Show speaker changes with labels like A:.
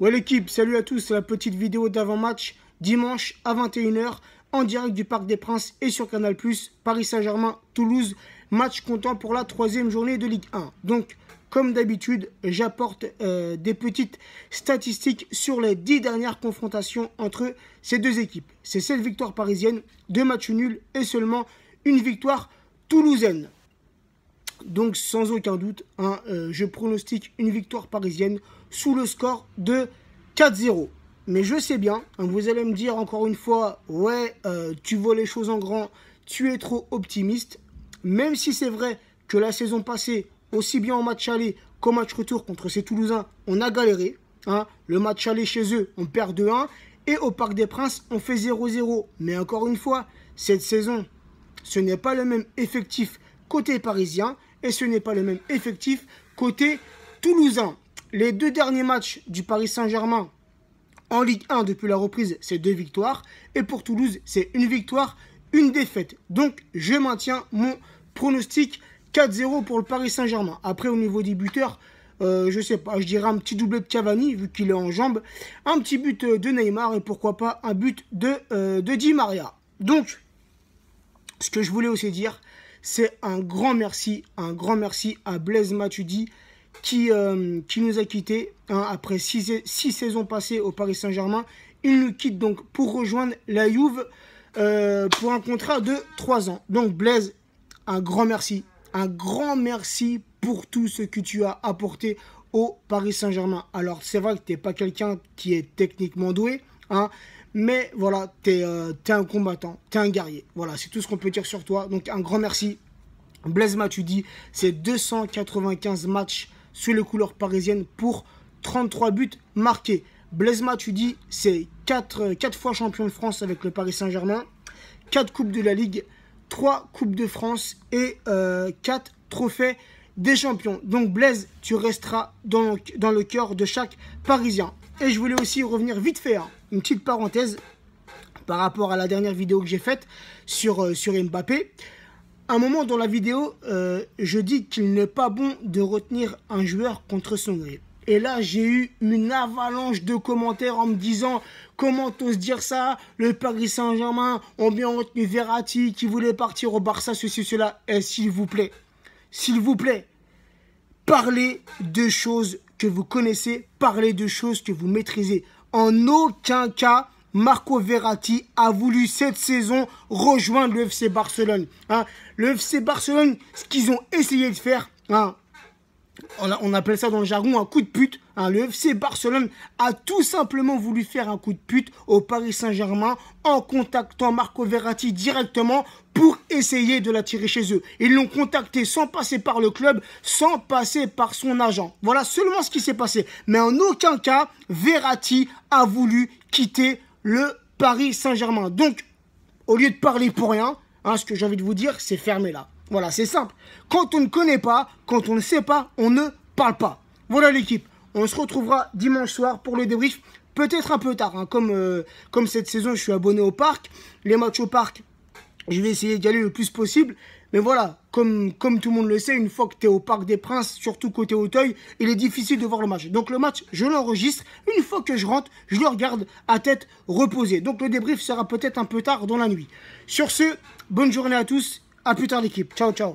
A: Ouais l'équipe, salut à tous, c'est la petite vidéo d'avant-match, dimanche à 21h, en direct du Parc des Princes et sur Canal+, Paris Saint-Germain, Toulouse, match comptant pour la troisième journée de Ligue 1. Donc, comme d'habitude, j'apporte euh, des petites statistiques sur les dix dernières confrontations entre ces deux équipes. C'est 7 victoires parisiennes, deux matchs nuls et seulement une victoire toulousaine. Donc sans aucun doute, euh, je pronostique une victoire parisienne sous le score de 4-0. Mais je sais bien, hein, vous allez me dire encore une fois, ouais, euh, tu vois les choses en grand, tu es trop optimiste. Même si c'est vrai que la saison passée, aussi bien en match aller qu'au match retour contre ces Toulousains, on a galéré. Hein. Le match aller chez eux, on perd 2-1. Et au Parc des Princes, on fait 0-0. Mais encore une fois, cette saison, ce n'est pas le même effectif côté parisien et ce n'est pas le même effectif côté toulousain. Les deux derniers matchs du Paris Saint-Germain en Ligue 1 depuis la reprise, c'est deux victoires. Et pour Toulouse, c'est une victoire, une défaite. Donc, je maintiens mon pronostic 4-0 pour le Paris Saint-Germain. Après, au niveau des buteurs, je euh, je sais pas, je dirais un petit doublé de Cavani, vu qu'il est en jambes, un petit but euh, de Neymar et pourquoi pas un but de, euh, de Di Maria. Donc, ce que je voulais aussi dire, c'est un grand merci, un grand merci à Blaise Matudi qui, euh, qui nous a quittés hein, après six, saisons passées au Paris Saint-Germain. Il nous quitte donc pour rejoindre la Juve euh, pour un contrat de 3 ans. Donc Blaise, un grand merci, un grand merci pour tout ce que tu as apporté au Paris Saint-Germain. Alors c'est vrai que tu n'es pas quelqu'un qui est techniquement doué, hein, mais voilà, t'es euh, es un combattant, t'es un guerrier. Voilà, c'est tout ce qu'on peut dire sur toi. Donc un grand merci. Blaise Matudi, c'est 295 matchs sous les couleurs parisiennes pour 33 buts marqués. Blaise Matudi, c'est 4, euh, fois champion de France avec le Paris Saint-Germain, 4 Coupes de la Ligue, 3 Coupes de France et 4 euh, trophées des champions. Donc Blaise, tu resteras dans, dans le cœur de chaque Parisien. Et je voulais aussi revenir vite fait. Hein une petite parenthèse par rapport à la dernière vidéo que j'ai faite sur, euh, sur Mbappé. À un moment dans la vidéo, euh, je dis qu'il n'est pas bon de retenir un joueur contre son gré. Et là, j'ai eu une avalanche de commentaires en me disant comment t'oses dire ça Le Paris Saint-Germain ont bien retenu Verratti qui voulait partir au Barça, ceci, cela. Et eh, s'il vous plaît, s'il vous plaît, parlez de choses que vous connaissez, parlez de choses que vous maîtrisez. En aucun cas, Marco Verratti a voulu cette saison rejoindre le FC Barcelone. Hein. Le FC Barcelone, ce qu'ils ont essayé de faire, hein, on, appelle ça dans le jargon un coup de pute. Hein, le FC Barcelone a tout simplement voulu faire un coup de pute au Paris Saint-Germain en contactant Marco Verratti directement pour essayer de l'attirer chez eux. Ils l'ont contacté sans passer par le club, sans passer par son agent. Voilà seulement ce qui s'est passé. Mais en aucun cas, Verratti a voulu quitter le Paris Saint-Germain. Donc, au lieu de parler pour rien, hein, ce que j'ai envie de vous dire, c'est fermé là. Voilà, c'est simple. Quand on ne connaît pas, quand on ne sait pas, on ne parle pas. Voilà l'équipe. On se retrouvera dimanche soir pour le débrief. Peut-être un peu tard, hein. comme, euh, comme cette saison, je suis abonné au parc. Les matchs au parc, je vais essayer d'y aller le plus possible. Mais voilà, comme, comme tout le monde le sait, une fois que tu es au Parc des Princes, surtout côté Auteuil, il est difficile de voir le match. Donc le match, je l'enregistre. Une fois que je rentre, je le regarde à tête reposée. Donc le débrief sera peut-être un peu tard dans la nuit. Sur ce, bonne journée à tous a plus tard l'équipe. Ciao, ciao.